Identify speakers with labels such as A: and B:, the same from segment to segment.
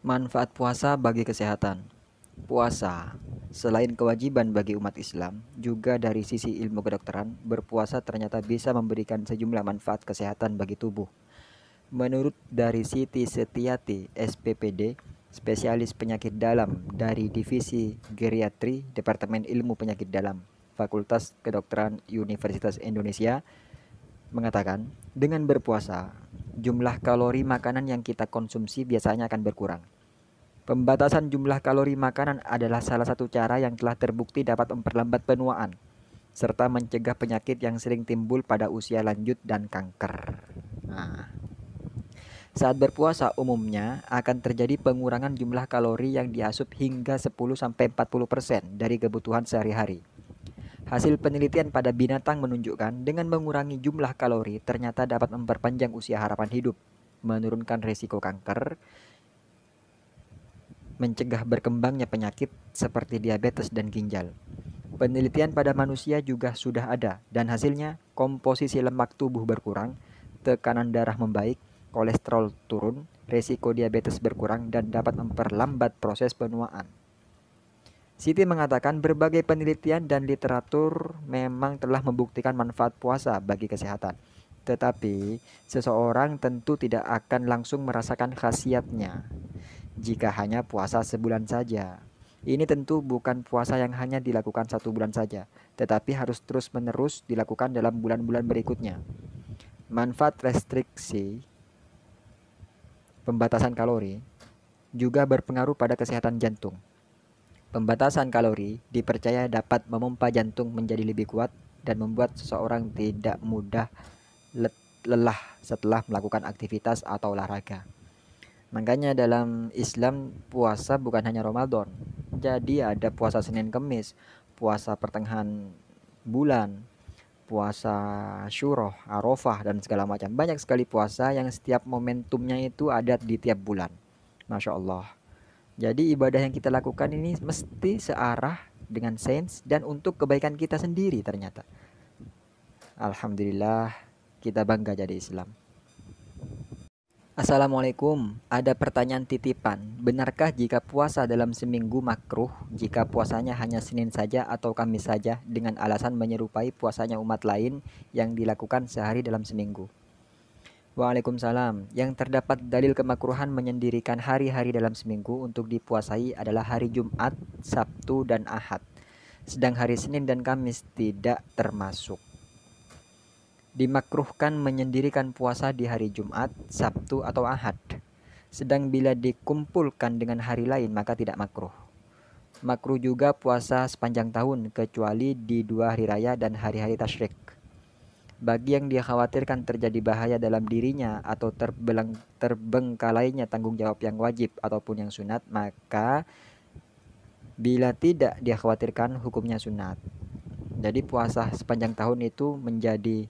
A: Manfaat puasa bagi kesehatan. Puasa, selain kewajiban bagi umat Islam, juga dari sisi ilmu kedokteran, berpuasa ternyata bisa memberikan sejumlah manfaat kesehatan bagi tubuh. Menurut dari Siti Setiati, SPPD, spesialis penyakit dalam dari Divisi Geriatri Departemen Ilmu Penyakit Dalam, Fakultas Kedokteran Universitas Indonesia, mengatakan, dengan berpuasa, jumlah kalori makanan yang kita konsumsi biasanya akan berkurang. Pembatasan jumlah kalori makanan adalah salah satu cara yang telah terbukti dapat memperlambat penuaan serta mencegah penyakit yang sering timbul pada usia lanjut dan kanker. Nah, saat berpuasa umumnya akan terjadi pengurangan jumlah kalori yang diasup hingga 10-40% dari kebutuhan sehari-hari. Hasil penelitian pada binatang menunjukkan dengan mengurangi jumlah kalori ternyata dapat memperpanjang usia harapan hidup, menurunkan risiko kanker, mencegah berkembangnya penyakit seperti diabetes dan ginjal. Penelitian pada manusia juga sudah ada dan hasilnya komposisi lemak tubuh berkurang, tekanan darah membaik, kolesterol turun, risiko diabetes berkurang dan dapat memperlambat proses penuaan. Siti mengatakan berbagai penelitian dan literatur memang telah membuktikan manfaat puasa bagi kesehatan. Tetapi seseorang tentu tidak akan langsung merasakan khasiatnya jika hanya puasa sebulan saja. Ini tentu bukan puasa yang hanya dilakukan satu bulan saja, tetapi harus terus-menerus dilakukan dalam bulan-bulan berikutnya. Manfaat restriksi pembatasan kalori juga berpengaruh pada kesehatan jantung. Pembatasan kalori dipercaya dapat memompa jantung menjadi lebih kuat dan membuat seseorang tidak mudah lelah setelah melakukan aktivitas atau olahraga. Makanya dalam Islam puasa bukan hanya Ramadan. Jadi ada puasa Senin Kemis, puasa pertengahan bulan, puasa syuroh, arafah dan segala macam. Banyak sekali puasa yang setiap momentumnya itu ada di tiap bulan. Masya Allah. Jadi ibadah yang kita lakukan ini mesti searah dengan sains dan untuk kebaikan kita sendiri ternyata. Alhamdulillah kita bangga jadi Islam. Assalamualaikum, ada pertanyaan titipan. Benarkah jika puasa dalam seminggu makruh jika puasanya hanya Senin saja atau Kamis saja dengan alasan menyerupai puasanya umat lain yang dilakukan sehari dalam seminggu? Waalaikumsalam. Yang terdapat dalil kemakruhan menyendirikan hari-hari dalam seminggu untuk dipuasai adalah hari Jumat, Sabtu, dan Ahad. Sedang hari Senin dan Kamis tidak termasuk. Dimakruhkan menyendirikan puasa di hari Jumat, Sabtu, atau Ahad. Sedang bila dikumpulkan dengan hari lain maka tidak makruh. Makruh juga puasa sepanjang tahun kecuali di dua hari raya dan hari-hari tasyrik. Bagi yang dia khawatirkan terjadi bahaya dalam dirinya atau terbelang, terbengkalainya tanggung jawab yang wajib ataupun yang sunat, maka bila tidak dia khawatirkan hukumnya sunat. Jadi puasa sepanjang tahun itu menjadi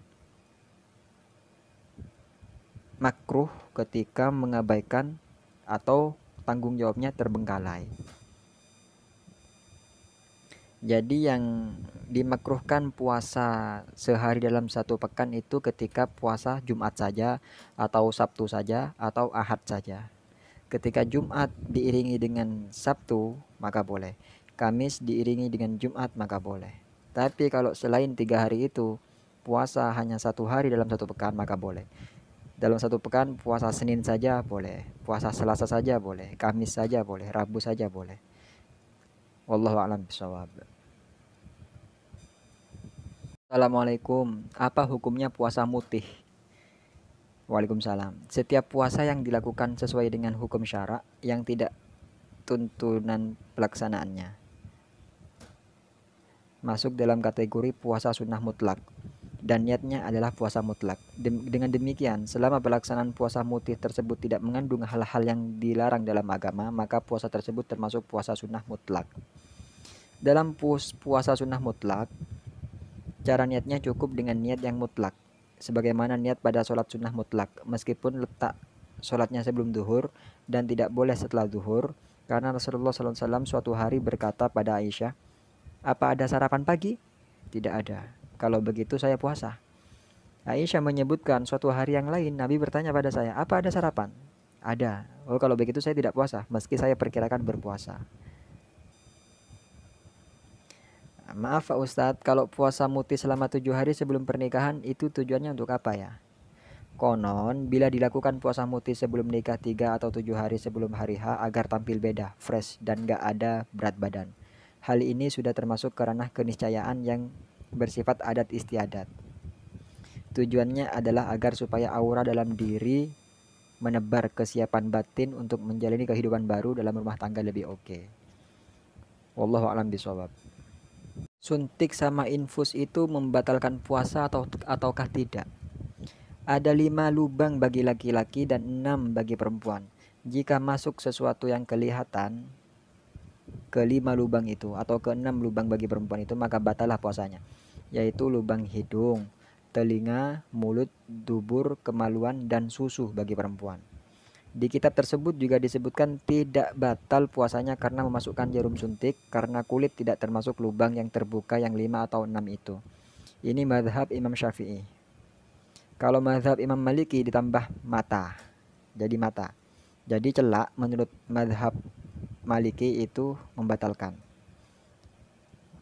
A: makruh ketika mengabaikan atau tanggung jawabnya terbengkalai. Jadi yang dimakruhkan puasa sehari dalam satu pekan itu ketika puasa Jumat saja atau Sabtu saja atau Ahad saja. Ketika Jumat diiringi dengan Sabtu maka boleh. Kamis diiringi dengan Jumat maka boleh. Tapi kalau selain tiga hari itu puasa hanya satu hari dalam satu pekan maka boleh. Dalam satu pekan puasa Senin saja boleh, puasa Selasa saja boleh, Kamis saja boleh, Rabu saja boleh. Wallahu a'lam bishawab. Assalamualaikum. Apa hukumnya puasa mutih? Waalaikumsalam. Setiap puasa yang dilakukan sesuai dengan hukum syarak yang tidak tuntunan pelaksanaannya masuk dalam kategori puasa sunnah mutlak dan niatnya adalah puasa mutlak. Dem dengan demikian, selama pelaksanaan puasa mutih tersebut tidak mengandung hal-hal yang dilarang dalam agama, maka puasa tersebut termasuk puasa sunnah mutlak. Dalam puasa sunnah mutlak, Cara niatnya cukup dengan niat yang mutlak, sebagaimana niat pada sholat sunnah mutlak, meskipun letak sholatnya sebelum duhur dan tidak boleh setelah duhur, karena Rasulullah SAW suatu hari berkata pada Aisyah, apa ada sarapan pagi? Tidak ada. Kalau begitu saya puasa. Aisyah menyebutkan suatu hari yang lain Nabi bertanya pada saya, apa ada sarapan? Ada. Oh kalau begitu saya tidak puasa, meski saya perkirakan berpuasa. Maaf Pak Ustadz, kalau puasa muti selama tujuh hari sebelum pernikahan itu tujuannya untuk apa ya? Konon, bila dilakukan puasa muti sebelum nikah tiga atau tujuh hari sebelum hari H agar tampil beda, fresh, dan gak ada berat badan. Hal ini sudah termasuk ke ranah keniscayaan yang bersifat adat istiadat. Tujuannya adalah agar supaya aura dalam diri menebar kesiapan batin untuk menjalani kehidupan baru dalam rumah tangga lebih oke. Okay. Wallahu a'lam bishawab. Suntik sama infus itu membatalkan puasa atau ataukah tidak? Ada lima lubang bagi laki-laki dan enam bagi perempuan. Jika masuk sesuatu yang kelihatan ke lima lubang itu atau ke enam lubang bagi perempuan itu maka batallah puasanya, yaitu lubang hidung, telinga, mulut, dubur, kemaluan, dan susu bagi perempuan. Di kitab tersebut juga disebutkan tidak batal puasanya karena memasukkan jarum suntik karena kulit tidak termasuk lubang yang terbuka yang lima atau enam itu. Ini madhab Imam Syafi'i. Kalau madhab Imam Maliki ditambah mata, jadi mata. Jadi celak menurut madhab Maliki itu membatalkan.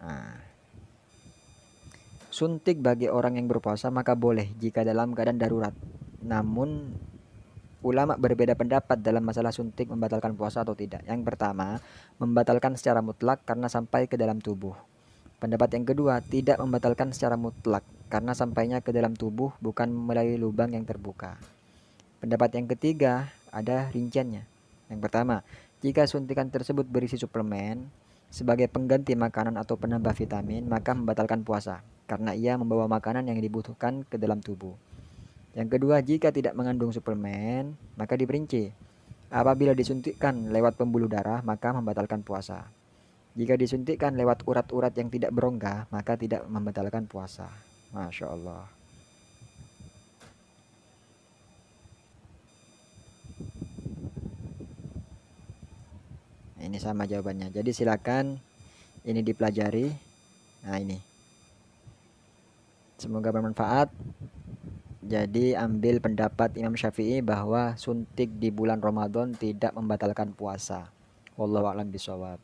A: Nah. Suntik bagi orang yang berpuasa maka boleh jika dalam keadaan darurat. Namun Ulama berbeda pendapat dalam masalah suntik membatalkan puasa atau tidak. Yang pertama, membatalkan secara mutlak karena sampai ke dalam tubuh. Pendapat yang kedua, tidak membatalkan secara mutlak karena sampainya ke dalam tubuh bukan melalui lubang yang terbuka. Pendapat yang ketiga, ada rinciannya. Yang pertama, jika suntikan tersebut berisi suplemen sebagai pengganti makanan atau penambah vitamin, maka membatalkan puasa karena ia membawa makanan yang dibutuhkan ke dalam tubuh. Yang kedua, jika tidak mengandung suplemen, maka diperinci. Apabila disuntikkan lewat pembuluh darah, maka membatalkan puasa. Jika disuntikkan lewat urat-urat yang tidak berongga, maka tidak membatalkan puasa. Masya Allah. Ini sama jawabannya. Jadi silakan ini dipelajari. Nah ini. Semoga bermanfaat. Jadi ambil pendapat Imam Syafi'i bahwa suntik di bulan Ramadan tidak membatalkan puasa. Wallahu a'lam bishawab.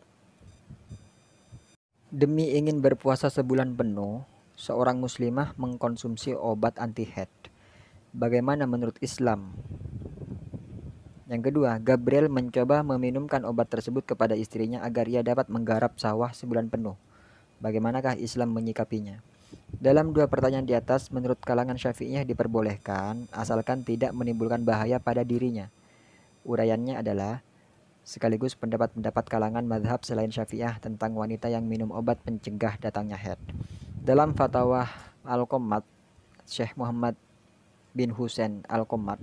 A: Demi ingin berpuasa sebulan penuh, seorang muslimah mengkonsumsi obat anti head. Bagaimana menurut Islam? Yang kedua, Gabriel mencoba meminumkan obat tersebut kepada istrinya agar ia dapat menggarap sawah sebulan penuh. Bagaimanakah Islam menyikapinya? Dalam dua pertanyaan di atas, menurut kalangan Syafi'iyah diperbolehkan asalkan tidak menimbulkan bahaya pada dirinya. Uraiannya adalah sekaligus pendapat-pendapat kalangan madhab selain Syafi'iyah tentang wanita yang minum obat pencegah datangnya head. Dalam fatwa Al-Qomat, Syekh Muhammad bin Husain Al-Qomat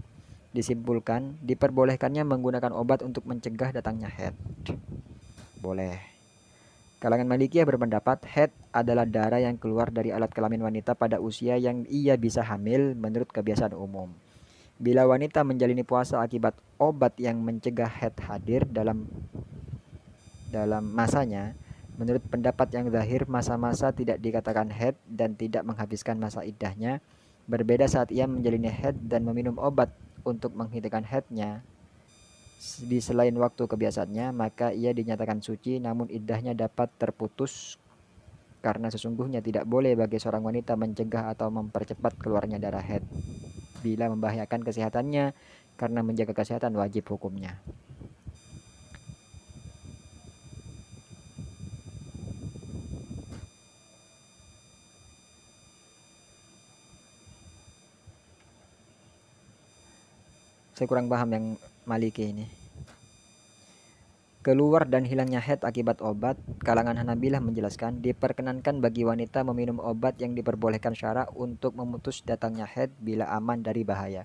A: disimpulkan diperbolehkannya menggunakan obat untuk mencegah datangnya head. Boleh. Kalangan Malikiyah berpendapat head adalah darah yang keluar dari alat kelamin wanita pada usia yang ia bisa hamil menurut kebiasaan umum. Bila wanita menjalani puasa akibat obat yang mencegah head hadir dalam dalam masanya, menurut pendapat yang zahir masa-masa tidak dikatakan head dan tidak menghabiskan masa idahnya, berbeda saat ia menjalani head dan meminum obat untuk menghentikan headnya di selain waktu kebiasaannya, maka ia dinyatakan suci namun iddahnya dapat terputus karena sesungguhnya tidak boleh bagi seorang wanita mencegah atau mempercepat keluarnya darah head bila membahayakan kesehatannya karena menjaga kesehatan wajib hukumnya. Saya kurang paham yang Maliki ini. Keluar dan hilangnya head akibat obat, kalangan Hanabilah menjelaskan diperkenankan bagi wanita meminum obat yang diperbolehkan syara untuk memutus datangnya head bila aman dari bahaya.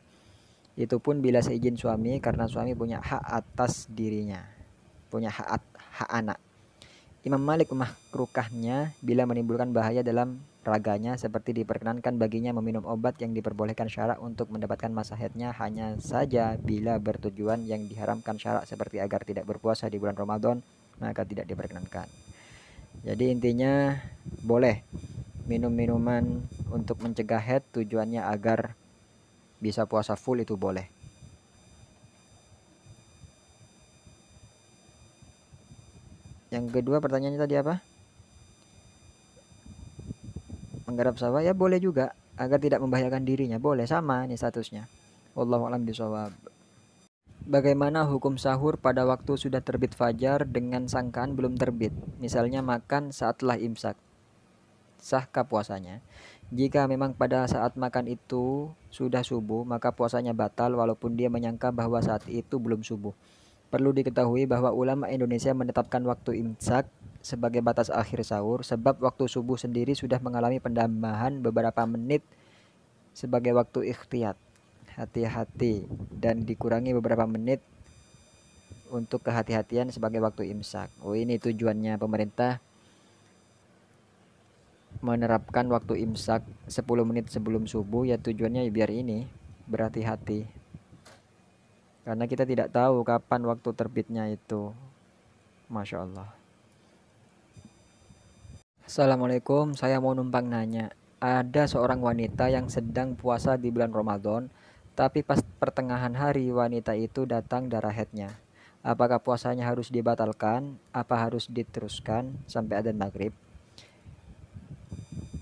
A: Itu pun bila seizin suami karena suami punya hak atas dirinya, punya hak hak anak. Imam Malik memahkrukannya bila menimbulkan bahaya dalam raganya seperti diperkenankan baginya meminum obat yang diperbolehkan syarak untuk mendapatkan masa haidnya hanya saja bila bertujuan yang diharamkan syarak seperti agar tidak berpuasa di bulan Ramadan maka tidak diperkenankan. Jadi intinya boleh minum minuman untuk mencegah head tujuannya agar bisa puasa full itu boleh. Yang kedua pertanyaannya tadi apa? menggarap sawah ya boleh juga agar tidak membahayakan dirinya boleh sama nih statusnya Allah alam bisawab Bagaimana hukum sahur pada waktu sudah terbit fajar dengan sangkaan belum terbit? Misalnya makan saatlah imsak. Sahkah puasanya? Jika memang pada saat makan itu sudah subuh, maka puasanya batal walaupun dia menyangka bahwa saat itu belum subuh. Perlu diketahui bahwa ulama Indonesia menetapkan waktu imsak sebagai batas akhir sahur sebab waktu subuh sendiri sudah mengalami pendambahan beberapa menit sebagai waktu ikhtiat Hati-hati dan dikurangi beberapa menit untuk kehati-hatian sebagai waktu imsak. Oh ini tujuannya pemerintah menerapkan waktu imsak 10 menit sebelum subuh ya tujuannya biar ini berhati-hati karena kita tidak tahu kapan waktu terbitnya itu Masya Allah Assalamualaikum, saya mau numpang nanya. Ada seorang wanita yang sedang puasa di bulan Ramadan, tapi pas pertengahan hari wanita itu datang darah headnya. Apakah puasanya harus dibatalkan? Apa harus diteruskan sampai adzan maghrib?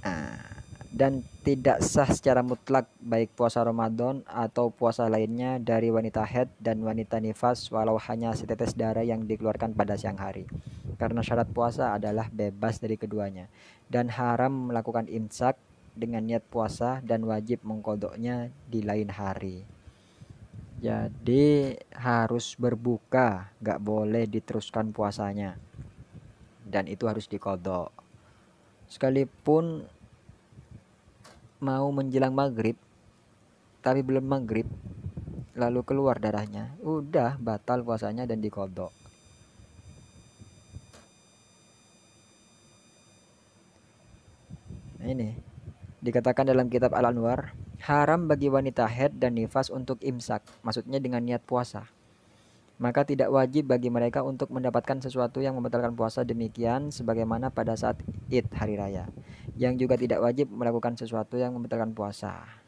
A: Ah, dan tidak sah secara mutlak baik puasa Ramadan atau puasa lainnya dari wanita head dan wanita nifas walau hanya setetes darah yang dikeluarkan pada siang hari karena syarat puasa adalah bebas dari keduanya dan haram melakukan imsak dengan niat puasa dan wajib mengkodoknya di lain hari. Jadi harus berbuka, nggak boleh diteruskan puasanya. Dan itu harus dikodok. Sekalipun mau menjelang maghrib, tapi belum maghrib, lalu keluar darahnya, udah batal puasanya dan dikodok. ini dikatakan dalam kitab Al-Anwar haram bagi wanita head dan nifas untuk imsak maksudnya dengan niat puasa maka tidak wajib bagi mereka untuk mendapatkan sesuatu yang membatalkan puasa demikian sebagaimana pada saat Id hari raya yang juga tidak wajib melakukan sesuatu yang membatalkan puasa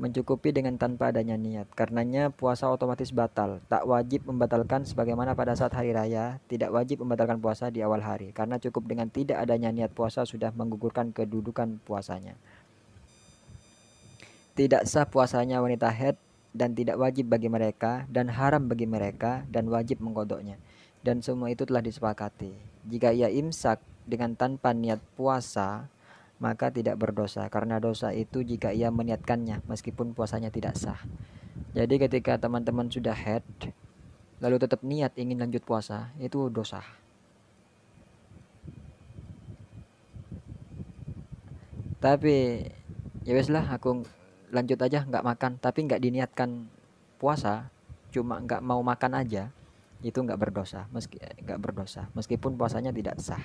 A: mencukupi dengan tanpa adanya niat. Karenanya puasa otomatis batal, tak wajib membatalkan sebagaimana pada saat hari raya, tidak wajib membatalkan puasa di awal hari karena cukup dengan tidak adanya niat puasa sudah menggugurkan kedudukan puasanya. Tidak sah puasanya wanita head, dan tidak wajib bagi mereka dan haram bagi mereka dan wajib menggodoknya, Dan semua itu telah disepakati. Jika ia imsak dengan tanpa niat puasa, maka tidak berdosa karena dosa itu jika ia meniatkannya meskipun puasanya tidak sah. Jadi ketika teman-teman sudah head lalu tetap niat ingin lanjut puasa itu dosa. Tapi ya wes lah aku lanjut aja nggak makan tapi nggak diniatkan puasa cuma nggak mau makan aja itu nggak berdosa meski eh, nggak berdosa meskipun puasanya tidak sah.